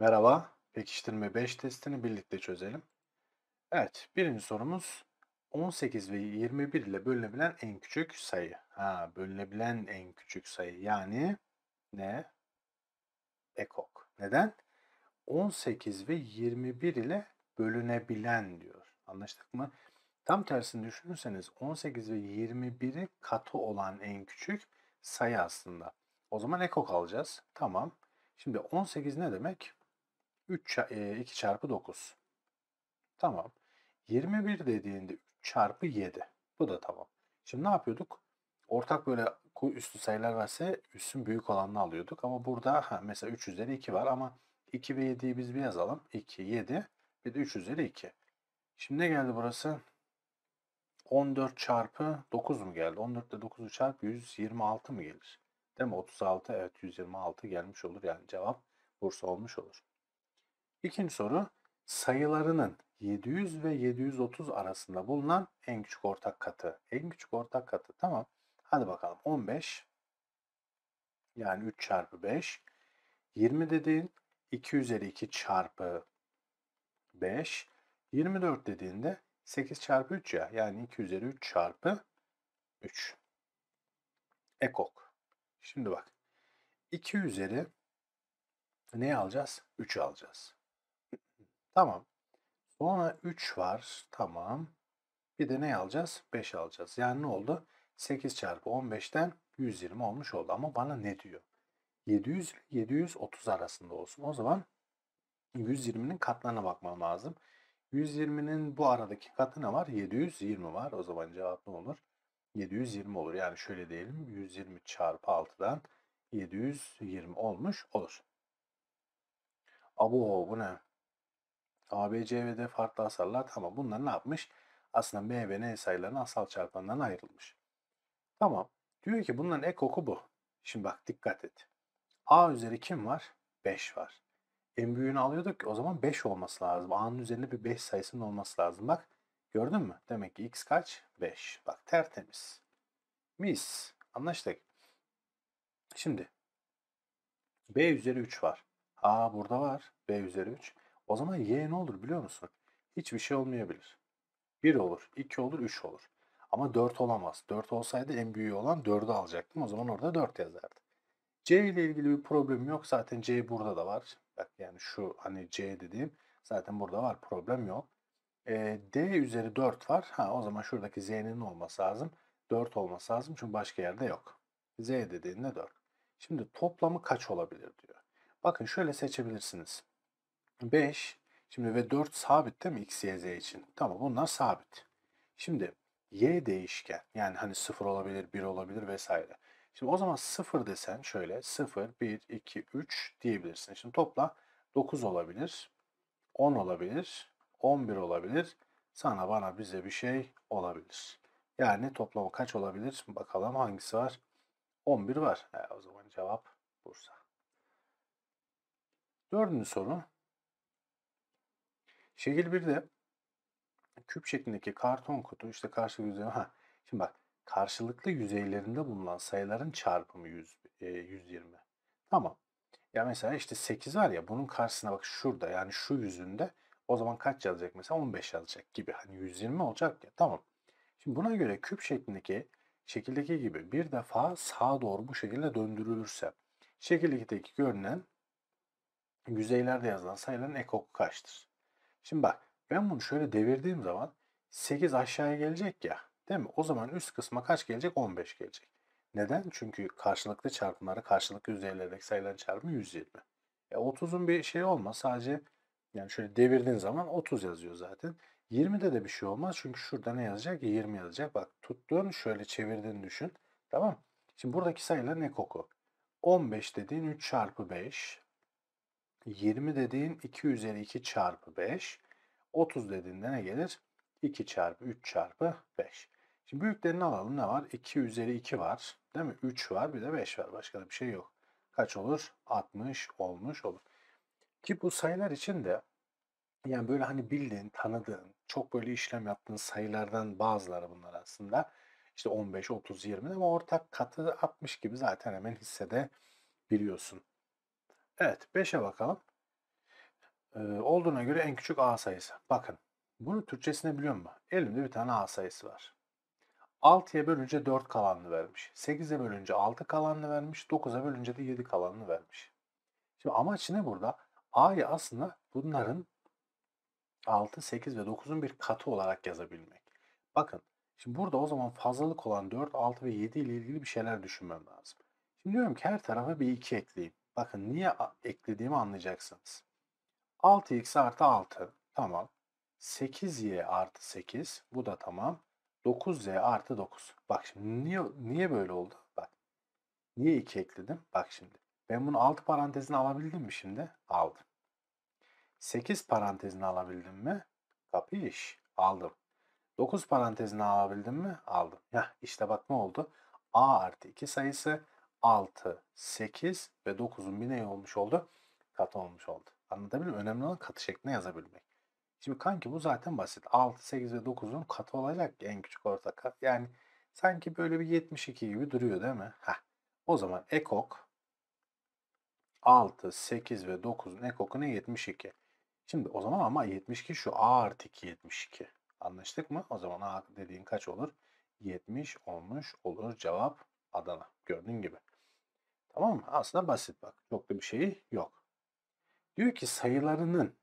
Merhaba, pekiştirme 5 testini birlikte çözelim. Evet, birinci sorumuz 18 ve 21 ile bölünebilen en küçük sayı. Ha, bölünebilen en küçük sayı yani ne? Ekok. Neden? 18 ve 21 ile bölünebilen diyor. Anlaştık mı? Tam tersini düşünürseniz 18 ve 21'i katı olan en küçük sayı aslında. O zaman ekok alacağız. Tamam. Şimdi 18 ne demek? 3 2 e, çarpı 9. Tamam. 21 dediğinde 3 çarpı 7. Bu da tamam. Şimdi ne yapıyorduk? Ortak böyle üstü sayılar varsa üstün büyük olanını alıyorduk. Ama burada ha, mesela 3 üzeri 2 var ama 2 ve 7'yi biz bir yazalım. 2, 7 bir de 3 üzeri 2. Şimdi ne geldi burası? 14 çarpı 9 mu geldi? 14 ile 9'u çarp 126 mı gelir? Değil mi? 36 evet 126 gelmiş olur. Yani cevap Bursa olmuş olur. İkinci soru sayılarının 700 ve 730 arasında bulunan en küçük ortak katı. En küçük ortak katı tamam. Hadi bakalım 15 yani 3 çarpı 5. 20 dediğin 2 üzeri 2 çarpı 5. 24 dediğinde 8 çarpı 3 ya. Yani 2 üzeri 3 çarpı 3. Ekok. Şimdi bak. 2 üzeri ne alacağız? 3 alacağız. Tamam. Sonra 3 var. Tamam. Bir de ne alacağız? 5 alacağız. Yani ne oldu? 8 çarpı 15'ten 120 olmuş oldu. Ama bana ne diyor? 700 ile 730 arasında olsun. O zaman 120'nin katlarına bakmam lazım. 120'nin bu aradaki katı ne var? 720 var. O zaman cevap ne olur? 720 olur. Yani şöyle diyelim 120 çarpı 6'dan 720 olmuş olur. Abo bu ne? A, B, C ve D farklı asallar Tamam bunlar ne yapmış? Aslında M ve N sayılarının asal çarpanından ayrılmış. Tamam. Diyor ki bunların ek oku bu. Şimdi bak dikkat et. A üzeri kim var? 5 var. En büyüğünü alıyorduk ki o zaman 5 olması lazım. A'nın üzerinde bir 5 sayısının olması lazım. Bak gördün mü? Demek ki x kaç? 5. Bak tertemiz. Mis. Anlaştık. Şimdi B üzeri 3 var. A burada var. B üzeri 3. O zaman y ne olur biliyor musun? Hiçbir şey olmayabilir. 1 olur, 2 olur, 3 olur. Ama 4 olamaz. 4 olsaydı en büyüğü olan 4'ü alacaktım. O zaman orada 4 yazardı. C ile ilgili bir problem yok. Zaten C burada da var. Bak yani şu hani C dediğim zaten burada var. Problem yok. E, D üzeri 4 var. Ha o zaman şuradaki Z'nin ne olması lazım. 4 olması lazım çünkü başka yerde yok. Z dediğinde 4. Şimdi toplamı kaç olabilir diyor. Bakın şöyle seçebilirsiniz. 5. Şimdi ve 4 sabit değil mi x, y, z için? Tamam bunlar sabit. Şimdi y değişken yani hani 0 olabilir, 1 olabilir vesaire. Şimdi o zaman 0 desen şöyle 0, 1, 2, 3 diyebilirsin. Şimdi topla 9 olabilir, 10 olabilir, 11 olabilir. Sana bana bize bir şey olabilir. Yani toplamı kaç olabilir? Bakalım hangisi var? 11 var. He, o zaman cevap Bursa. Dördüncü soru. Şekil 1'de küp şeklindeki karton kutu işte karşı yüzey. Ha, şimdi bak karşılıklı yüzeylerinde bulunan sayıların çarpımı 100, e, 120. Tamam. Ya mesela işte 8 var ya bunun karşısına bak şurada yani şu yüzünde o zaman kaç yazacak mesela 15 yazacak gibi. Hani 120 olacak ya tamam. Şimdi buna göre küp şeklindeki şekildeki gibi bir defa sağa doğru bu şekilde döndürülürse şekildeki görünen yüzeylerde yazılan sayıların ekoku kaçtır? Şimdi bak ben bunu şöyle devirdiğim zaman 8 aşağıya gelecek ya değil mi? O zaman üst kısma kaç gelecek? 15 gelecek. Neden? Çünkü karşılıklı çarpımları karşılıklı yüzeylerdeki sayıların çarpımı 120. E 30'un bir şeyi olmaz. Sadece yani şöyle devirdiğin zaman 30 yazıyor zaten. 20'de de bir şey olmaz. Çünkü şurada ne yazacak? 20 yazacak. Bak tuttuğun, şöyle çevirdin düşün. Tamam Şimdi buradaki sayılar ne koku? 15 dediğin 3 çarpı 5 20 dediğin 2 üzeri 2 çarpı 5. 30 dediğinde ne gelir? 2 çarpı 3 çarpı 5. Şimdi büyüklerini alalım. Ne var? 2 üzeri 2 var. Değil mi? 3 var bir de 5 var. Başka da bir şey yok. Kaç olur? 60 olmuş olur. Ki bu sayılar için de yani böyle hani bildiğin, tanıdığın, çok böyle işlem yaptığın sayılardan bazıları bunlar aslında. İşte 15, 30, 20 ama ortak katı 60 gibi zaten hemen hissede biliyorsun. Evet 5'e bakalım. Ee, olduğuna göre en küçük A sayısı. Bakın bunu Türkçesine biliyor musun? Elimde bir tane A sayısı var. 6'ya bölünce 4 kalanını vermiş. 8'e bölünce 6 kalanını vermiş. 9'a bölünce de 7 kalanını vermiş. Şimdi amaç ne burada? A'yı aslında bunların 6, 8 ve 9'un bir katı olarak yazabilmek. Bakın şimdi burada o zaman fazlalık olan 4, 6 ve 7 ile ilgili bir şeyler düşünmem lazım. Şimdi diyorum ki her tarafa bir 2 ekleyeyim. Bakın niye eklediğimi anlayacaksınız. 6x artı 6 tamam. 8y artı 8 bu da tamam. 9z artı 9. Bak şimdi niye, niye böyle oldu? Bak. Niye 2 ekledim? Bak şimdi. Ben bunu 6 parantezine alabildim mi şimdi? Aldım. 8 parantezine alabildim mi? iş. Aldım. 9 parantezine alabildim mi? Aldım. Ya işte bak ne oldu? A artı 2 sayısı 6, 8 ve 9'un bir ne olmuş oldu? Katı olmuş oldu. Anlatabildim mi? Önemli olan katı şeklinde yazabilmek. Şimdi kanki bu zaten basit. 6, 8 ve 9'un katı olacak en küçük ortak kat. Yani sanki böyle bir 72 gibi duruyor değil mi? Heh. O zaman ekok 6, 8 ve 9'un ekoku ne? 72. Şimdi o zaman ama 72 şu A artı 2 72. Anlaştık mı? O zaman A dediğin kaç olur? 70 olmuş olur. Cevap Adana. Gördüğün gibi. Tamam mı? Aslında basit bak. Çok da bir şey yok. Diyor ki sayılarının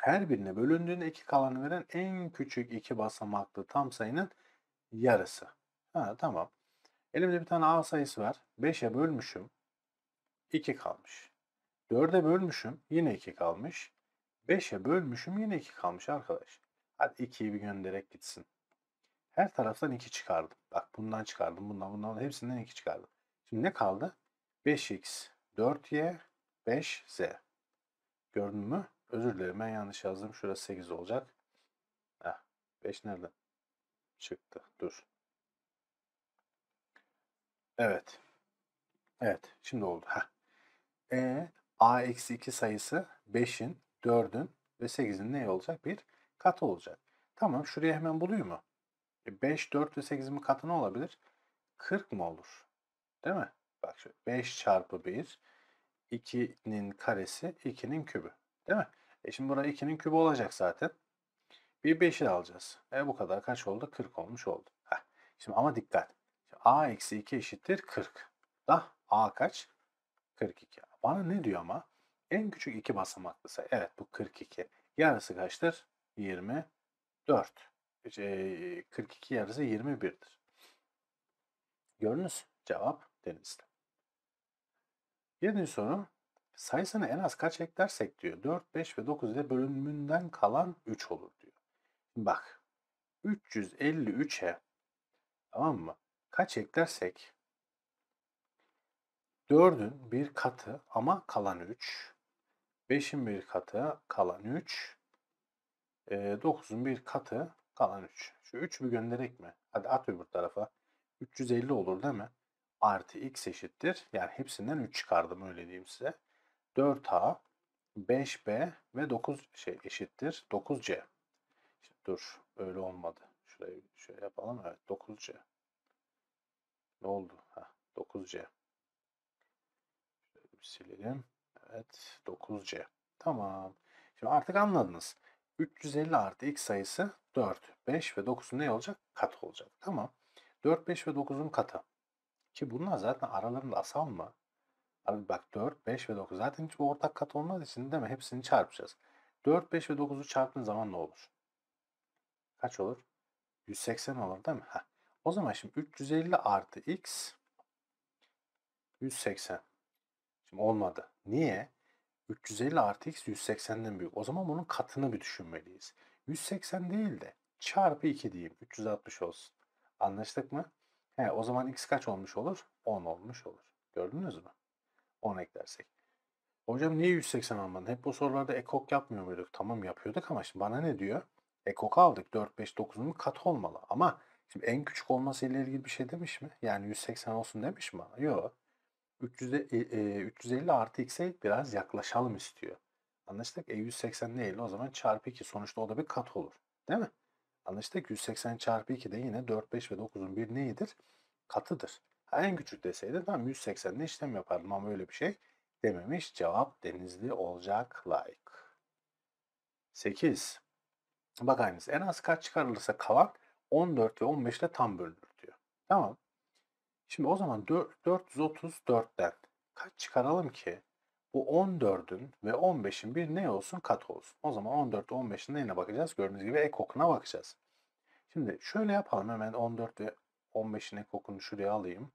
her birine bölündüğünde iki kalanı veren en küçük iki basamaklı tam sayının yarısı. Ha tamam. Elimde bir tane A sayısı var. 5'e bölmüşüm. 2 kalmış. 4'e bölmüşüm. Yine 2 kalmış. 5'e bölmüşüm. Yine 2 kalmış arkadaş. Hadi 2'yi bir göndererek gitsin. Her taraftan 2 çıkardım. Bak bundan çıkardım. Bundan bundan hepsinden 2 çıkardım. Şimdi ne kaldı? 5x, 4y, 5z. Gördün mü? Özür dilerim ben yanlış yazdım. Şurası 8 olacak. Heh, 5 nerede? Çıktı. Dur. Evet. Evet. Şimdi oldu. Heh. E, a eksi 2 sayısı 5'in, 4'ün ve 8'in ne olacak? Bir kat olacak. Tamam. Şuraya hemen buluyor mu? E, 5, 4 ve 8'in katı ne olabilir? 40 mı olur? Değil mi? Bak şöyle 5 çarpı 1 2'nin karesi 2'nin kübü. Değil mi? E şimdi buna 2'nin kübü olacak zaten. Bir 5'i alacağız. E bu kadar kaç oldu? 40 olmuş oldu. Heh. Şimdi ama dikkat. Şimdi a eksi 2 eşittir 40. Da a kaç? 42. Bana ne diyor ama? En küçük iki basamaklı sayı. Evet bu 42. Yarısı kaçtır? 24. E, 42 yarısı 21'dir. Gördünüz? Cevap denizde. Bir gün sayısını en az kaç eklersek diyor. 4, 5 ve 9 ile bölümünden kalan 3 olur diyor. Bak 353'e tamam mı? Kaç eklersek 4'ün bir katı ama kalan 3. 5'in bir katı kalan 3. 9'un e, bir katı kalan 3. Şu 3'ü bir gönderek mi? Hadi at öbür tarafa. 350 olur değil mi? artı x eşittir. Yani hepsinden 3 çıkardım öyle diyeyim size. 4a, 5b ve 9 şey eşittir 9c. Şimdi dur öyle olmadı. Şurayı şöyle yapalım. Evet 9c. Ne oldu? Ha 9c. Şöyle bir silelim. Evet 9c. Tamam. Şimdi artık anladınız. 350 artı x sayısı 4, 5 ve 9'un ne olacak? Kat olacak. Tamam. 4, 5 ve 9'un katı. Ki bunlar zaten aralarında asal mı? Abi bak 4, 5 ve 9 zaten hiç bu ortak kat olmaz için değil mi? Hepsini çarpacağız. 4, 5 ve 9'u çarptığın zaman ne olur? Kaç olur? 180 olur değil mi? Heh. O zaman şimdi 350 artı x 180. Şimdi olmadı. Niye? 350 artı x 180'den büyük. O zaman bunun katını bir düşünmeliyiz. 180 değil de çarpı 2 diyeyim. 360 olsun. Anlaştık mı? He, o zaman x kaç olmuş olur? 10 olmuş olur. Gördünüz mü? 10 eklersek. Hocam niye 180 almadın? Hep bu sorularda ekok yapmıyor muyduk? Tamam yapıyorduk ama şimdi bana ne diyor? Ekok aldık. 4, 5, 9'un kat olmalı. Ama şimdi en küçük olması ile ilgili bir şey demiş mi? Yani 180 olsun demiş mi bana? Yok. 300, e, e, 350 e, artı x'e biraz yaklaşalım istiyor. Anlaştık. E 180 neydi? O zaman çarpı 2. Sonuçta o da bir kat olur. Değil mi? Anlaştık 180 çarpı 2 de yine 4, 5 ve 9'un bir neyidir? Katıdır. en küçük deseydi tam 180'de işlem yapardım ama öyle bir şey dememiş. Cevap denizli olacak like. 8. Bakayınız en az kaç çıkarılırsa kalan 14 ve 15 ile tam bölünür diyor. Tamam. Şimdi o zaman 4, 434'ten kaç çıkaralım ki bu 14'ün ve 15'in bir ne olsun? Kat olsun. O zaman 14 15'in neyine bakacağız? Gördüğünüz gibi ekokuna bakacağız. Şimdi şöyle yapalım. Hemen 14 ve 15'in ekokunu şuraya alayım.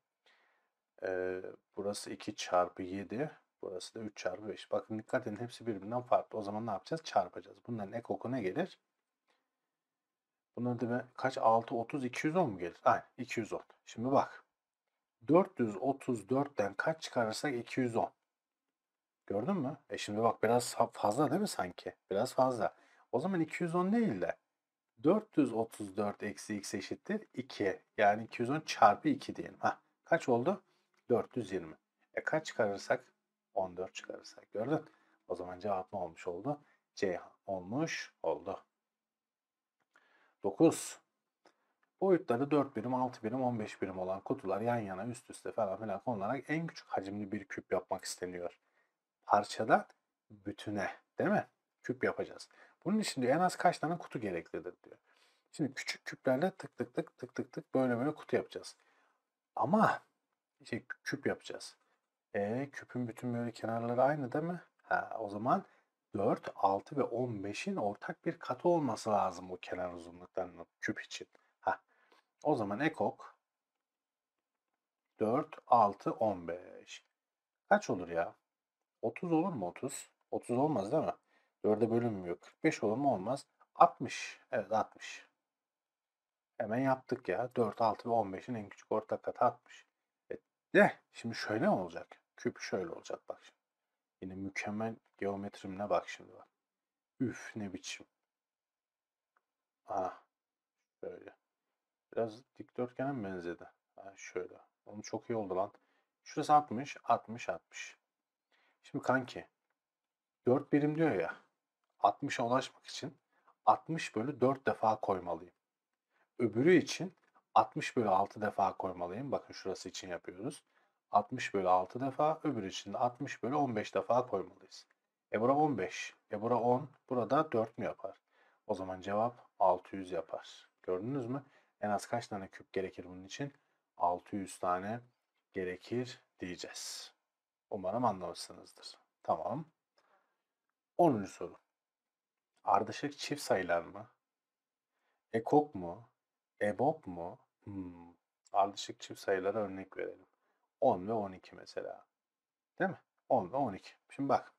Ee, burası 2 çarpı 7. Burası da 3 çarpı 5. Bakın dikkat edin hepsi birbirinden farklı. O zaman ne yapacağız? Çarpacağız. Bunların ekoku ne gelir? Bunların da kaç? 6, 30, 210 mu gelir? Aynen 210. Şimdi bak. 434'ten kaç çıkarırsak 210. Gördün mü? E şimdi bak biraz fazla değil mi sanki? Biraz fazla. O zaman 210 değil de 434 eksi x eşittir 2. Yani 210 çarpı 2 diyelim. Heh. Kaç oldu? 420. E kaç çıkarırsak? 14 çıkarırsak. Gördün? O zaman cevap ne olmuş oldu? C olmuş oldu. 9. Boyutları 4 birim, 6 birim, 15 birim olan kutular yan yana üst üste falan filan konularak en küçük hacimli bir küp yapmak isteniyor parçadan bütüne değil mi? Küp yapacağız. Bunun için diyor en az kaç tane kutu gereklidir diyor. Şimdi küçük küplerle tık tık tık tık tık tık böyle böyle kutu yapacağız. Ama şey küp yapacağız. E küpün bütün böyle kenarları aynı değil mi? Ha, o zaman 4, 6 ve 15'in ortak bir katı olması lazım bu kenar uzunluklarının küp için. Ha. O zaman ekok 4, 6, 15. Kaç olur ya? 30 olur mu 30? 30 olmaz değil mi? 4'e bölünmüyor. 45 olur mu olmaz. 60. Evet 60. Hemen yaptık ya. 4, 6 ve 15'in en küçük ortak katı 60. Evet. De şimdi şöyle mi olacak? Küp şöyle olacak bak şimdi. Yine mükemmel geometrimle bak şimdi bak. Üf ne biçim. Ah. Böyle. Biraz dikdörtgene mi benzedi? Ha, şöyle. Onu çok iyi oldu lan. Şurası 60, 60, 60. Şimdi kanki 4 birim diyor ya 60'a ulaşmak için 60 bölü 4 defa koymalıyım. Öbürü için 60 bölü 6 defa koymalıyım. Bakın şurası için yapıyoruz. 60 bölü 6 defa öbürü için de 60 bölü 15 defa koymalıyız. E bura 15. E bura 10. Burada 4 mü yapar? O zaman cevap 600 yapar. Gördünüz mü? En az kaç tane küp gerekir bunun için? 600 tane gerekir diyeceğiz. Umarım anlamışsınızdır. Tamam. 10. soru. Ardışık çift sayılar mı? Ekok mu? EBOB mu? Hmm. Ardışık çift sayılara örnek verelim. 10 ve 12 mesela. Değil mi? 10 ve 12. Şimdi bak.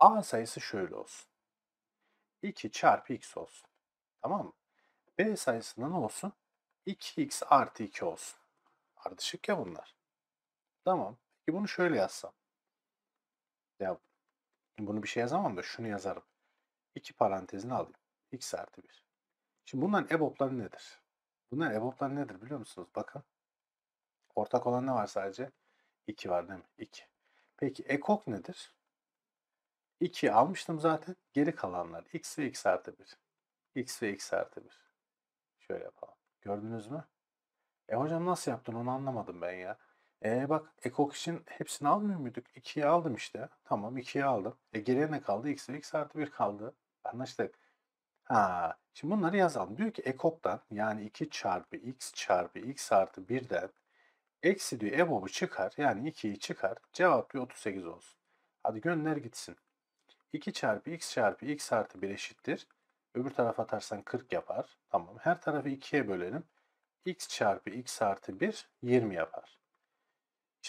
A sayısı şöyle olsun. 2 çarpı x olsun. Tamam mı? B sayısında ne olsun? 2x artı 2 olsun. Ardışık ya bunlar. Tamam. Ki bunu şöyle yazsam. Ya bunu bir şey yazamam da şunu yazarım. İki parantezini alayım. X artı 1. Şimdi bunların EBOB'ları nedir? Bunların EBOB'ları nedir biliyor musunuz? Bakın. Ortak olan ne var sadece? 2 var değil mi? 2. Peki ekok nedir? 2'yi almıştım zaten. Geri kalanlar x ve x artı 1. x ve x artı 1. Şöyle yapalım. Gördünüz mü? E hocam nasıl yaptın onu anlamadım ben ya. E bak için hepsini almıyor muyduk? İkiyi aldım işte. Tamam ikiyi aldım. E geriye ne kaldı? X ve x artı bir kaldı. Anlaştık. Ha, şimdi bunları yazalım. Diyor ki ekoktan yani 2 çarpı x çarpı x artı 1'den eksi diyor EBOB'u çıkar. Yani 2'yi çıkar. Cevap diyor 38 olsun. Hadi gönder gitsin. 2 çarpı x çarpı x artı 1 eşittir. Öbür tarafa atarsan 40 yapar. Tamam. Her tarafı 2'ye bölelim. x çarpı x artı 1 20 yapar.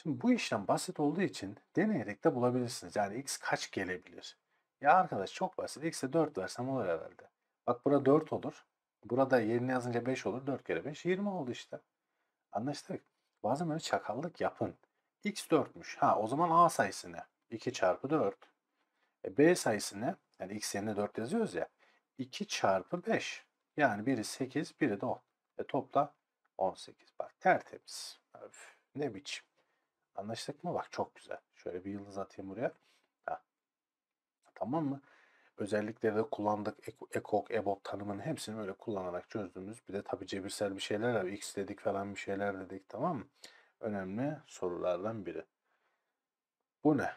Şimdi bu işlem basit olduğu için deneyerek de bulabilirsiniz. Yani x kaç gelebilir? Ya arkadaş çok basit. X'e 4 versem olur herhalde. Bak burada 4 olur. Burada yerine yazınca 5 olur. 4 kere 5 20 oldu işte. Anlaştık. Bazen böyle çakallık yapın. X 4'müş. Ha o zaman A sayısını 2 çarpı 4. E, B sayısını Yani X yerine 4 yazıyoruz ya. 2 çarpı 5. Yani biri 8, biri de 10. E, topla 18. Bak tertemiz. Öf, ne biçim. Anlaştık mı? Bak çok güzel. Şöyle bir yıldız atayım buraya. Ha. Tamam mı? Özellikleri de kullandık. ECOG, EBOB e tanımının hepsini böyle kullanarak çözdüğümüz. Bir de tabi cebirsel bir şeyler var. X dedik falan bir şeyler dedik tamam mı? Önemli sorulardan biri. Bu ne?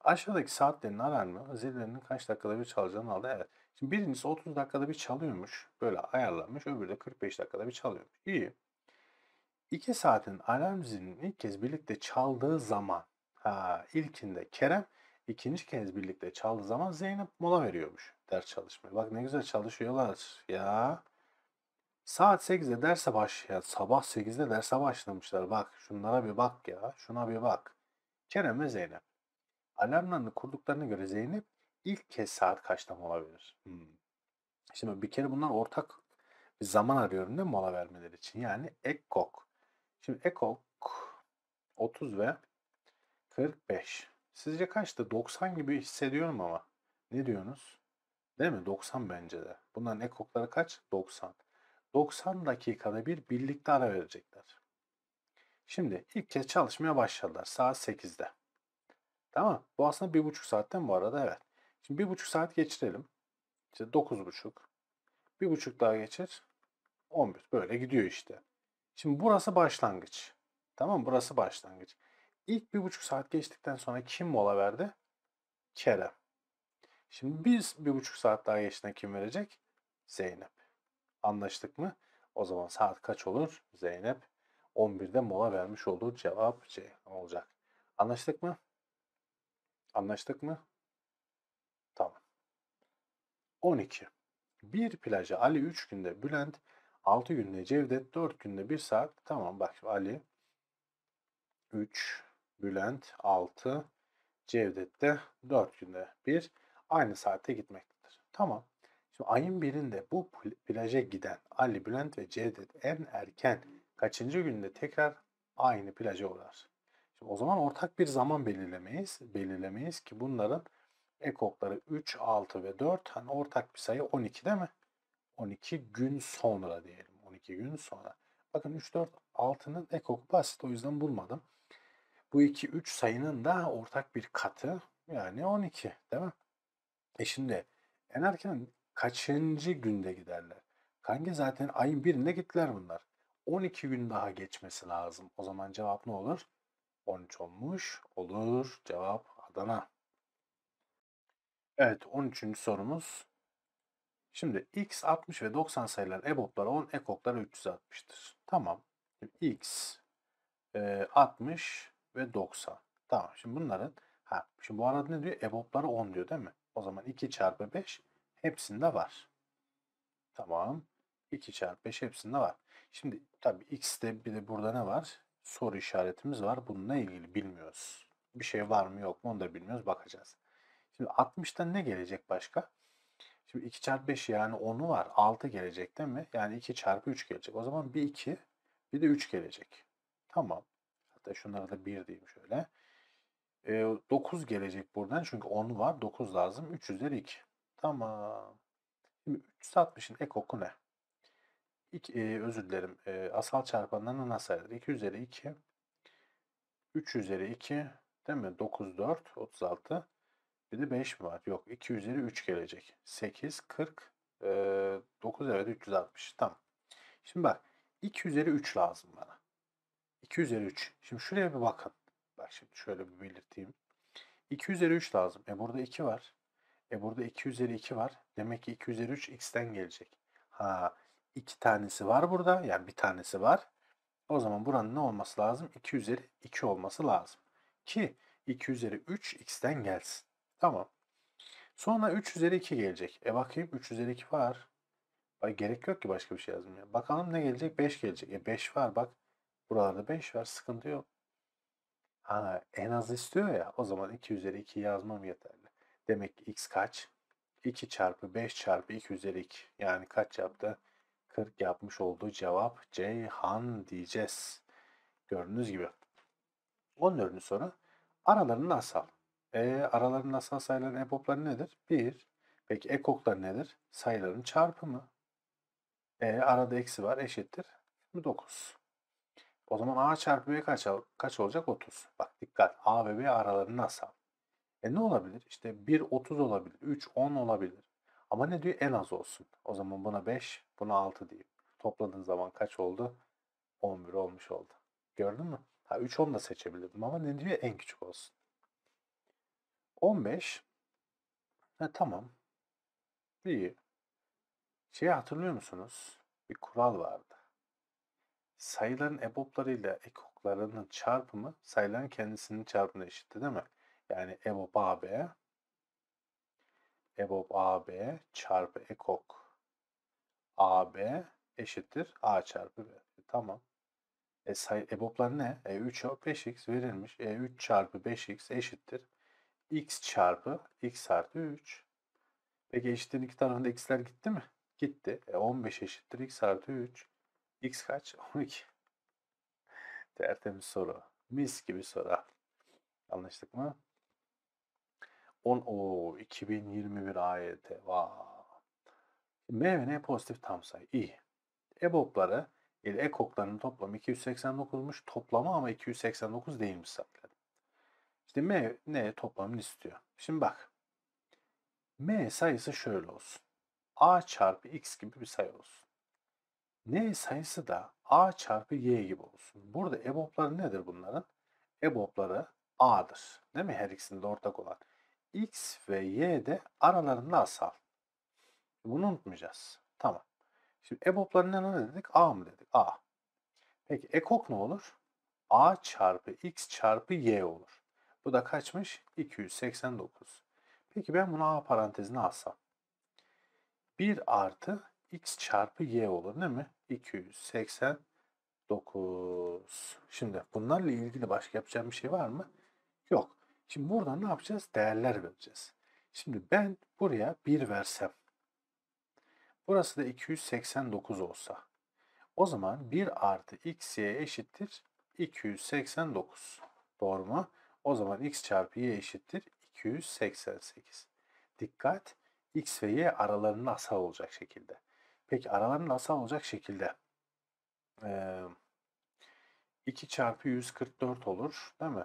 Aşağıdaki saatlerin alarmı zillerinin kaç dakikada bir çalacağını aldı. Evet. Şimdi birincisi 30 dakikada bir çalıyormuş. Böyle ayarlanmış. Öbürü de 45 dakikada bir çalıyormuş. İyi. İki saatin alarm zilinin ilk kez birlikte çaldığı zaman ha, ilkinde Kerem ikinci kez birlikte çaldığı zaman Zeynep mola veriyormuş ders çalışmaya. Bak ne güzel çalışıyorlar ya. Saat 8'de derse başlayan sabah 8'de derse başlamışlar. Bak şunlara bir bak ya şuna bir bak. Kerem ve Zeynep. Alarmlarını kurduklarına göre Zeynep ilk kez saat kaçta mola verir? Hmm. Şimdi bir kere bunlar ortak bir zaman arıyorum değil mi mola vermeleri için? Yani ek kok. Şimdi Ekok 30 ve 45. Sizce kaçtı? 90 gibi hissediyorum ama. Ne diyorsunuz? Değil mi? 90 bence de. Bunların ekokları kaç? 90. 90 dakikada bir birlikte ara verecekler. Şimdi ilk kez çalışmaya başladılar saat 8'de. Tamam. Bu aslında bir buçuk saatten bu arada evet. Şimdi bir buçuk saat geçirelim. İşte dokuz buçuk. Bir buçuk daha geçir. 11. Böyle gidiyor işte. Şimdi burası başlangıç. Tamam Burası başlangıç. İlk bir buçuk saat geçtikten sonra kim mola verdi? Kerem. Şimdi biz bir buçuk saat daha geçtiğinde kim verecek? Zeynep. Anlaştık mı? O zaman saat kaç olur? Zeynep 11'de mola vermiş olduğu Cevap C olacak. Anlaştık mı? Anlaştık mı? Tamam. 12. Bir plaja Ali 3 günde Bülent 6 günde Cevdet, 4 günde 1 saat. Tamam bak Ali 3, Bülent 6, Cevdet de 4 günde 1 aynı saatte gitmektedir. Tamam. Şimdi ayın birinde bu plaja giden Ali, Bülent ve Cevdet en erken kaçıncı günde tekrar aynı plaja uğrar? Şimdi o zaman ortak bir zaman belirlemeyiz. Belirlemeyiz ki bunların ekokları 3, 6 ve 4 hani ortak bir sayı 12 değil mi? 12 gün sonra diyelim. 12 gün sonra. Bakın 3, 4, 6'nın ekoku basit o yüzden bulmadım. Bu 2, 3 sayının da ortak bir katı yani 12 değil mi? E şimdi en erken kaçıncı günde giderler? Kanka zaten ayın birinde gittiler bunlar. 12 gün daha geçmesi lazım. O zaman cevap ne olur? 13 olmuş olur. Cevap Adana. Evet 13. sorumuz Şimdi x 60 ve 90 sayılar EBOB'lara 10, EKOK'lara 360'tır. Tamam. Şimdi x e, 60 ve 90. Tamam. Şimdi bunların ha, şimdi bu arada ne diyor? Ebobları 10 diyor değil mi? O zaman 2 çarpı 5 hepsinde var. Tamam. 2 çarpı 5 hepsinde var. Şimdi tabii x'te bir de burada ne var? Soru işaretimiz var. Bununla ilgili bilmiyoruz. Bir şey var mı yok mu onu da bilmiyoruz. Bakacağız. Şimdi 60'tan ne gelecek başka? Şimdi 2 çarpı 5 yani 10'u var. 6 gelecek değil mi? Yani 2 çarpı 3 gelecek. O zaman bir 2 bir de 3 gelecek. Tamam. Hatta şunlara da 1 diyeyim şöyle. E, ee, 9 gelecek buradan. Çünkü 10 var. 9 lazım. 3 üzeri 2. Tamam. Şimdi 360'ın ekoku ne? İki, e, özür dilerim. E, asal çarpanlarına nasıl ayrılır? 2 üzeri 2. 3 üzeri 2. Değil mi? 9, 4, 36. Bir de 5 mi var? Yok. 2 üzeri 3 gelecek. 8, 40, e, 9 evet 360. Tamam. Şimdi bak. 2 üzeri 3 lazım bana. 2 üzeri 3. Şimdi şuraya bir bakın. Bak şimdi şöyle bir belirteyim. 2 üzeri 3 lazım. E burada 2 var. E burada 2 üzeri 2 var. Demek ki 2 üzeri 3 x'ten gelecek. Ha 2 tanesi var burada. Yani bir tanesi var. O zaman buranın ne olması lazım? 2 üzeri 2 olması lazım. Ki 2 üzeri 3 x'ten gelsin. Tamam. Sonra 3 üzeri 2 gelecek. E bakayım 3 üzeri 2 var. Bak, gerek yok ki başka bir şey yazmaya. Bakalım ne gelecek? 5 gelecek. E 5 var bak. Buralarda 5 var. Sıkıntı yok. Ha, en az istiyor ya. O zaman 2 üzeri 2 yazmam yeterli. Demek ki x kaç? 2 çarpı 5 çarpı 2 üzeri 2. Yani kaç yaptı? 40 yapmış olduğu cevap Ceyhan diyeceğiz. Gördüğünüz gibi. 14. soru. Aralarının asal. E, aralarında asal sayıların epopları nedir? 1. Peki ekoklar nedir? Sayıların çarpımı. E, arada eksi var eşittir 29. O zaman A çarpı B kaç, kaç olacak? 30. Bak dikkat A ve B aralarında asal. E ne olabilir? İşte 1 30 olabilir, 3 10 olabilir. Ama ne diyor? En az olsun. O zaman buna 5, buna 6 diyeyim. Topladığın zaman kaç oldu? 11 olmuş oldu. Gördün mü? Ha 3 10 da seçebilirdim ama ne diyor? En küçük olsun. 15. Ha, tamam. İyi. Şey hatırlıyor musunuz? Bir kural vardı. Sayıların eboblarıyla ekoklarının çarpımı sayıların kendisinin çarpımına eşitti değil mi? Yani ebob AB ebob AB çarpı ekok AB eşittir A çarpı B. E, tamam. E, sayı, eboblar ne? E3 5x verilmiş. E3 çarpı 5x eşittir x çarpı x artı 3. Peki eşitliğin iki tarafında x'ler gitti mi? Gitti. E 15 eşittir x artı 3. x kaç? 12. Tertemiz soru. Mis gibi soru. Anlaştık mı? 10 o 2021 AYT. Vay. M ve N pozitif tam sayı. İyi. EBOB'ları ile ekokların toplamı 289'muş. Toplamı ama 289 değilmiş zaten. İşte M, N toplamını istiyor. Şimdi bak. M sayısı şöyle olsun. A çarpı X gibi bir sayı olsun. N sayısı da A çarpı Y gibi olsun. Burada EBOB'ları nedir bunların? EBOB'ları A'dır. Değil mi? Her ikisinde ortak olan. X ve Y de aralarında asal. Bunu unutmayacağız. Tamam. Şimdi EBOB'larına ne dedik? A mı dedik? A. Peki ekok ne olur? A çarpı X çarpı Y olur. Bu da kaçmış? 289. Peki ben bunu A parantezine alsam. 1 artı x çarpı y olur değil mi? 289. Şimdi bunlarla ilgili başka yapacağım bir şey var mı? Yok. Şimdi buradan ne yapacağız? Değerler vereceğiz. Şimdi ben buraya 1 versem. Burası da 289 olsa. O zaman 1 artı x y eşittir 289. Doğru mu? O zaman x çarpı y eşittir 288. Dikkat! x ve y aralarının asal olacak şekilde. Peki aralarının asal olacak şekilde e, 2 çarpı 144 olur değil mi?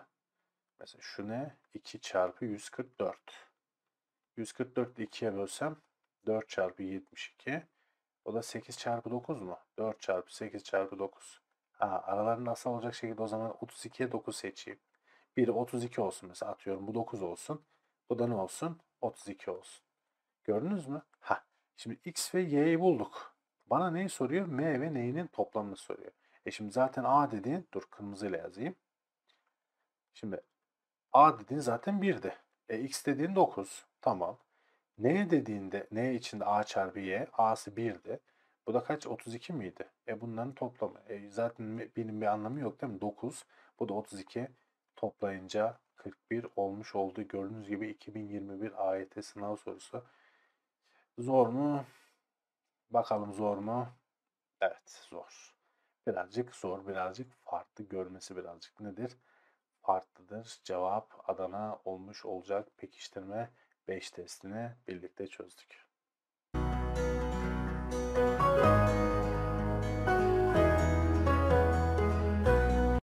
Mesela şu ne? 2 çarpı 144. 144 2'ye bölsem 4 çarpı 72. O da 8 çarpı 9 mu? 4 çarpı 8 çarpı 9. Ha, aralarında asal olacak şekilde o zaman 32'ye 9 seçeyim. Biri 32 olsun mesela atıyorum. Bu 9 olsun. Bu da ne olsun? 32 olsun. Gördünüz mü? Ha. Şimdi x ve y'yi bulduk. Bana neyi soruyor? m ve n'nin toplamını soruyor. E şimdi zaten a dediğin, dur kırmızıyla yazayım. Şimdi a dediğin zaten 1'di. E x dediğin 9. Tamam. N dediğinde, n içinde a çarpı y, a'sı 1'di. Bu da kaç? 32 miydi? E bunların toplamı. E zaten benim bir anlamı yok değil mi? 9. Bu da 32 toplayınca 41 olmuş oldu. Gördüğünüz gibi 2021 AYT sınav sorusu. Zor mu? Bakalım zor mu? Evet zor. Birazcık zor, birazcık farklı görmesi birazcık nedir? Farklıdır. Cevap Adana olmuş olacak. Pekiştirme 5 testini birlikte çözdük.